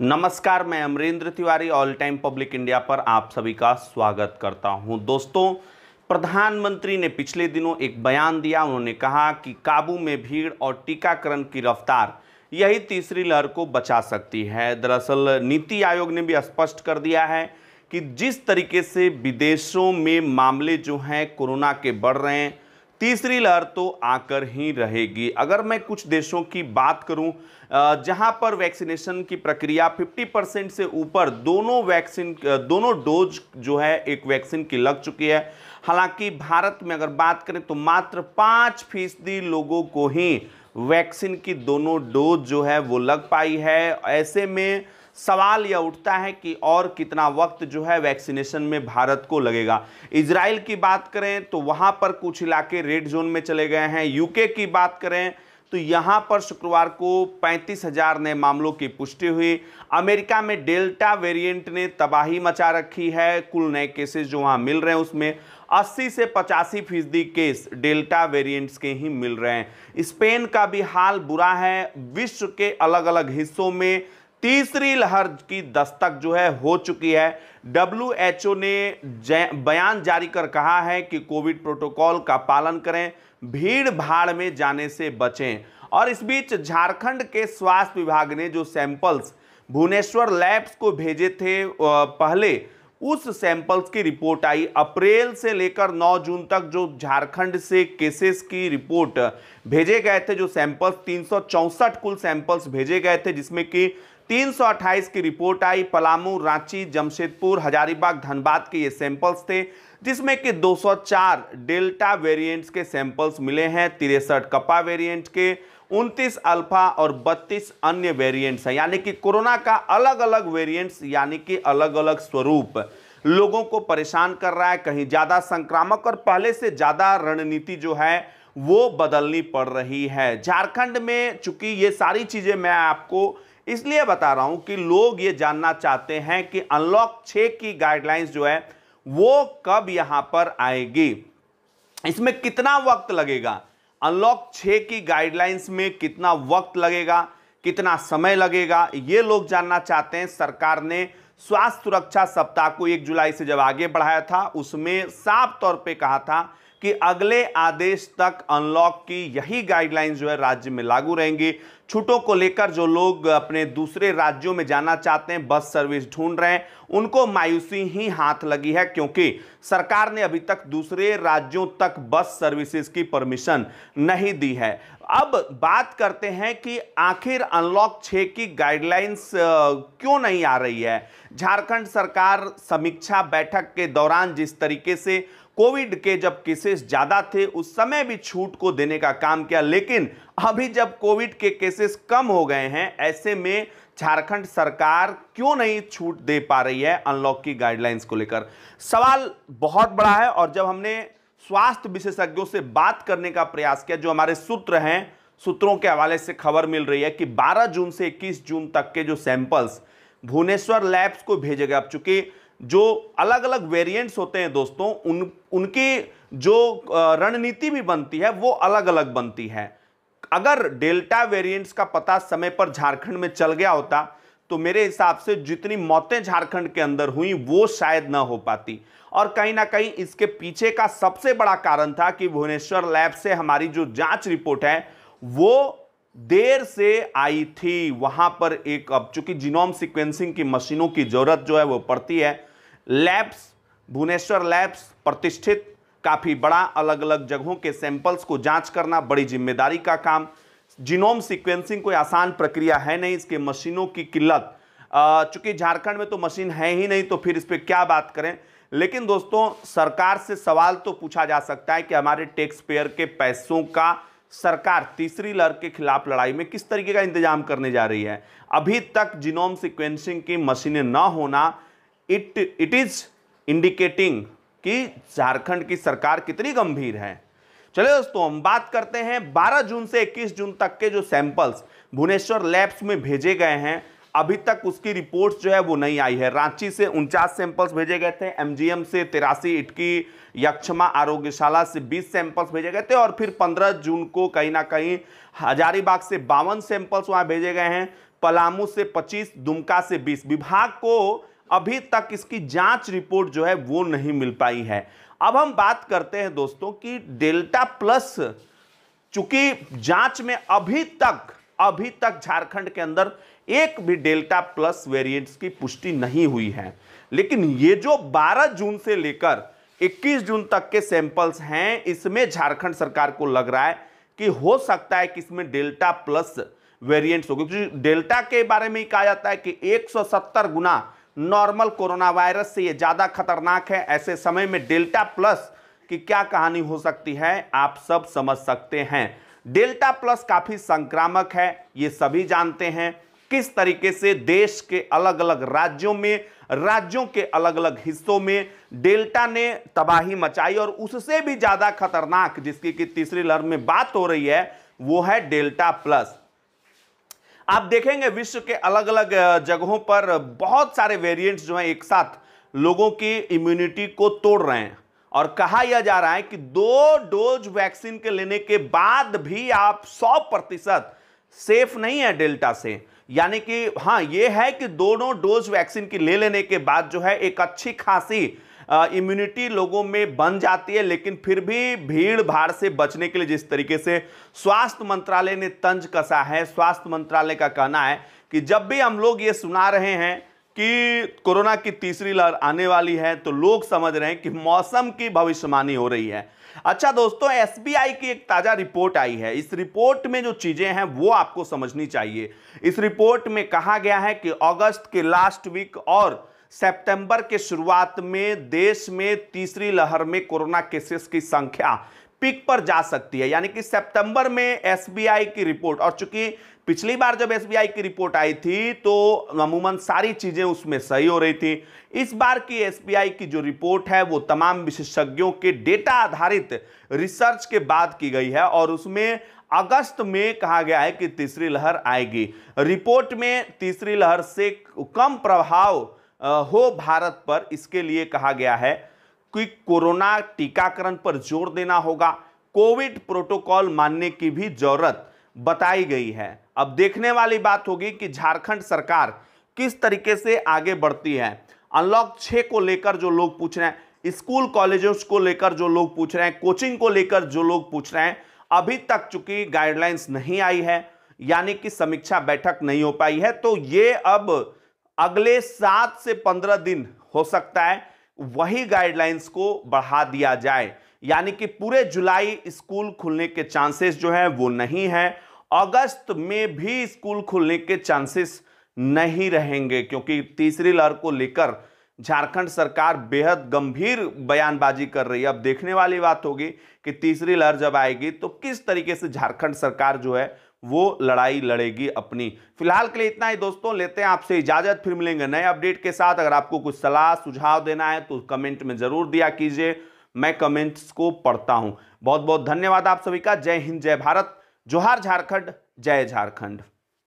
नमस्कार मैं Amrendra Tiwari All Time Public India पर आप सभी का स्वागत करता हूं दोस्तों प्रधानमंत्री ने पिछले दिनों एक बयान दिया उन्होंने कहा कि काबू में भीड़ और टीकाकरण की रफ्तार यही तीसरी लहर को बचा सकती है दरअसल नीति आयोग ने भी स्पष्ट कर दिया है कि जिस तरीके से विदेशों में मामले जो हैं कोरोना के बढ़ रहे हैं तीसरी लहर तो आकर ही रहेगी अगर मैं कुछ देशों की बात करूं जहां पर वैक्सीनेशन की प्रक्रिया 50 परसेंट से ऊपर दोनों वैक्सीन दोनों डोज जो है एक वैक्सीन की लग चुकी है हालांकि भारत में अगर बात करें तो मात्र पाँच फीसदी लोगों को ही वैक्सीन की दोनों डोज जो है वो लग पाई है ऐसे में सवाल यह उठता है कि और कितना वक्त जो है वैक्सीनेशन में भारत को लगेगा इसराइल की बात करें तो वहाँ पर कुछ इलाके रेड जोन में चले गए हैं यूके की बात करें तो यहाँ पर शुक्रवार को पैंतीस हजार नए मामलों की पुष्टि हुई अमेरिका में डेल्टा वेरिएंट ने तबाही मचा रखी है कुल नए केसेस जो वहाँ मिल रहे हैं उसमें 80 से पचासी फीसदी केस डेल्टा वेरिएंट्स के ही मिल रहे हैं स्पेन का भी हाल बुरा है विश्व के अलग अलग हिस्सों में तीसरी लहर की दस्तक जो है हो चुकी है डब्ल्यू ने बयान जारी कर कहा है कि कोविड प्रोटोकॉल का पालन करें भीड़ भाड़ में जाने से बचें और इस बीच झारखंड के स्वास्थ्य विभाग ने जो सैंपल्स भुवनेश्वर लैब्स को भेजे थे पहले उस सैंपल्स की रिपोर्ट आई अप्रैल से लेकर 9 जून तक जो झारखंड से केसेस की रिपोर्ट भेजे गए थे जो सैंपल्स तीन कुल सैंपल्स भेजे गए थे जिसमें कि 328 की रिपोर्ट आई पलामू रांची जमशेदपुर हजारीबाग धनबाद के ये सैंपल्स थे जिसमें कि 204 डेल्टा वेरिएंट्स के सैंपल्स मिले हैं तिरसठ कपा वेरिएंट के 29 अल्फा और 32 अन्य वेरिएंट्स हैं यानी कि कोरोना का अलग अलग वेरिएंट्स यानी कि अलग अलग स्वरूप लोगों को परेशान कर रहा है कहीं ज़्यादा संक्रामक और पहले से ज़्यादा रणनीति जो है वो बदलनी पड़ रही है झारखंड में चूंकि ये सारी चीज़ें मैं आपको इसलिए बता रहा हूं कि लोग ये जानना चाहते हैं कि अनलॉक छ की गाइडलाइंस जो है वो कब यहां पर आएगी इसमें कितना वक्त लगेगा अनलॉक छे की गाइडलाइंस में कितना वक्त लगेगा कितना समय लगेगा ये लोग जानना चाहते हैं सरकार ने स्वास्थ्य सुरक्षा सप्ताह को एक जुलाई से जब आगे बढ़ाया था उसमें साफ तौर पे कहा था कि अगले आदेश तक अनलॉक की यही गाइडलाइंस जो है राज्य में लागू रहेंगी छूटों को लेकर जो लोग अपने दूसरे राज्यों में जाना चाहते हैं बस सर्विस ढूंढ रहे हैं उनको मायूसी ही हाथ लगी है क्योंकि सरकार ने अभी तक दूसरे राज्यों तक बस सर्विसेज की परमिशन नहीं दी है अब बात करते हैं कि आखिर अनलॉक छः की गाइडलाइंस क्यों नहीं आ रही है झारखंड सरकार समीक्षा बैठक के दौरान जिस तरीके से कोविड के जब केसेस ज़्यादा थे उस समय भी छूट को देने का काम किया लेकिन अभी जब कोविड के केसेस कम हो गए हैं ऐसे में झारखंड सरकार क्यों नहीं छूट दे पा रही है अनलॉक की गाइडलाइंस को लेकर सवाल बहुत बड़ा है और जब हमने स्वास्थ्य विशेषज्ञों से बात करने का प्रयास किया जो हमारे सूत्र हैं सूत्रों के हवाले से खबर मिल रही है कि 12 जून से 21 जून तक के जो सैंपल्स भुवनेश्वर लैब्स को भेजे गए अब चूंकि जो अलग अलग वेरिएंट्स होते हैं दोस्तों उन उनकी जो रणनीति भी बनती है वो अलग अलग बनती है अगर डेल्टा वेरिएंट्स का पता समय पर झारखंड में चल गया होता तो मेरे हिसाब से जितनी मौतें झारखंड के अंदर हुई वो शायद ना हो पाती और कहीं ना कहीं इसके पीछे का सबसे बड़ा कारण था कि भुवनेश्वर लैब से हमारी जो जांच रिपोर्ट है वो देर से आई थी वहां पर एक अब चूंकि जीनोम सीक्वेंसिंग की मशीनों की जरूरत जो है वो पड़ती है लैब्स भुवनेश्वर लैब्स प्रतिष्ठित काफ़ी बड़ा अलग अलग जगहों के सैंपल्स को जांच करना बड़ी जिम्मेदारी का काम जीनोम सीक्वेंसिंग कोई आसान प्रक्रिया है नहीं इसके मशीनों की किल्लत चूंकि झारखंड में तो मशीन है ही नहीं तो फिर इस पर क्या बात करें लेकिन दोस्तों सरकार से सवाल तो पूछा जा सकता है कि हमारे टैक्स पेयर के पैसों का सरकार तीसरी लहर के खिलाफ लड़ाई में किस तरीके का इंतजाम करने जा रही है अभी तक जीनोम सिक्वेंसिंग की मशीनें न होना इट इट इज इंडिकेटिंग कि झारखंड की सरकार कितनी गंभीर है चलिए दोस्तों हम बात करते हैं 12 जून से 21 जून तक के जो सैंपल्स भुवनेश्वर लैब्स में भेजे गए हैं अभी तक उसकी रिपोर्ट्स जो है वो नहीं आई है रांची से उनचास सैंपल्स भेजे गए थे एमजीएम से तिरासी इटकी यक्षमा आरोग्यशाला से 20 सैंपल्स भेजे गए थे और फिर 15 जून को कहीं ना कहीं हजारीबाग से बावन सैंपल्स वहाँ भेजे गए हैं पलामू से 25 दुमका से 20 विभाग को अभी तक इसकी जाँच रिपोर्ट जो है वो नहीं मिल पाई है अब हम बात करते हैं दोस्तों कि डेल्टा प्लस चूंकि जाँच में अभी तक अभी तक झारखंड के अंदर एक भी डेल्टा प्लस वेरिएंट्स की पुष्टि नहीं हुई है लेकिन ये जो 12 जून से लेकर 21 जून तक के सैंपल्स हैं इसमें झारखंड सरकार को लग रहा है कि हो सकता है कि इसमें डेल्टा प्लस वेरिएंट्स होगी क्योंकि डेल्टा के बारे में ही कहा जाता है कि 170 गुना नॉर्मल कोरोना वायरस से ये ज़्यादा खतरनाक है ऐसे समय में डेल्टा प्लस की क्या कहानी हो सकती है आप सब समझ सकते हैं डेल्टा प्लस काफ़ी संक्रामक है ये सभी जानते हैं किस तरीके से देश के अलग अलग राज्यों में राज्यों के अलग अलग हिस्सों में डेल्टा ने तबाही मचाई और उससे भी ज़्यादा खतरनाक जिसकी कि तीसरी लहर में बात हो रही है वो है डेल्टा प्लस आप देखेंगे विश्व के अलग अलग जगहों पर बहुत सारे वेरिएंट्स जो हैं एक साथ लोगों की इम्यूनिटी को तोड़ रहे हैं और कहा यह जा रहा है कि दो डोज वैक्सीन के लेने के बाद भी आप 100 प्रतिशत सेफ नहीं है डेल्टा से यानी कि हाँ ये है कि दोनों डोज वैक्सीन की ले लेने के बाद जो है एक अच्छी खासी इम्यूनिटी लोगों में बन जाती है लेकिन फिर भी भीड़ भाड़ से बचने के लिए जिस तरीके से स्वास्थ्य मंत्रालय ने तंज कसा है स्वास्थ्य मंत्रालय का कहना है कि जब भी हम लोग ये सुना रहे हैं कि कोरोना की तीसरी लहर आने वाली है तो लोग समझ रहे हैं कि मौसम की भविष्यवाणी हो रही है अच्छा दोस्तों एसबीआई की एक ताज़ा रिपोर्ट आई है इस रिपोर्ट में जो चीज़ें हैं वो आपको समझनी चाहिए इस रिपोर्ट में कहा गया है कि अगस्त के लास्ट वीक और सितंबर के शुरुआत में देश में तीसरी लहर में कोरोना केसेस की संख्या पिक पर जा सकती है यानी कि सितंबर में एसबीआई की रिपोर्ट और चूंकि पिछली बार जब एसबीआई की रिपोर्ट आई थी तो अमूमन सारी चीज़ें उसमें सही हो रही थी इस बार की एसबीआई की जो रिपोर्ट है वो तमाम विशेषज्ञों के डेटा आधारित रिसर्च के बाद की गई है और उसमें अगस्त में कहा गया है कि तीसरी लहर आएगी रिपोर्ट में तीसरी लहर से कम प्रभाव हो भारत पर इसके लिए कहा गया है कि कोरोना टीकाकरण पर जोर देना होगा कोविड प्रोटोकॉल मानने की भी जरूरत बताई गई है अब देखने वाली बात होगी कि झारखंड सरकार किस तरीके से आगे बढ़ती है अनलॉक छः को लेकर जो लोग पूछ रहे हैं स्कूल कॉलेजों को लेकर जो लोग पूछ रहे हैं कोचिंग को लेकर जो लोग पूछ रहे हैं अभी तक चूंकि गाइडलाइंस नहीं आई है यानी कि समीक्षा बैठक नहीं हो पाई है तो ये अब अगले सात से पंद्रह दिन हो सकता है वही गाइडलाइंस को बढ़ा दिया जाए यानी कि पूरे जुलाई स्कूल खुलने के चांसेस जो हैं वो नहीं हैं अगस्त में भी स्कूल खुलने के चांसेस नहीं रहेंगे क्योंकि तीसरी लहर को लेकर झारखंड सरकार बेहद गंभीर बयानबाजी कर रही है अब देखने वाली बात होगी कि तीसरी लहर जब आएगी तो किस तरीके से झारखंड सरकार जो है वो लड़ाई लड़ेगी अपनी फिलहाल के लिए इतना ही दोस्तों लेते हैं आपसे इजाजत फिर मिलेंगे नए अपडेट के साथ अगर आपको कुछ सलाह सुझाव देना है तो कमेंट में जरूर दिया कीजिए मैं कमेंट्स को पढ़ता हूं बहुत बहुत धन्यवाद आप सभी का जय हिंद जय भारत जोहार झारखंड जय झारखंड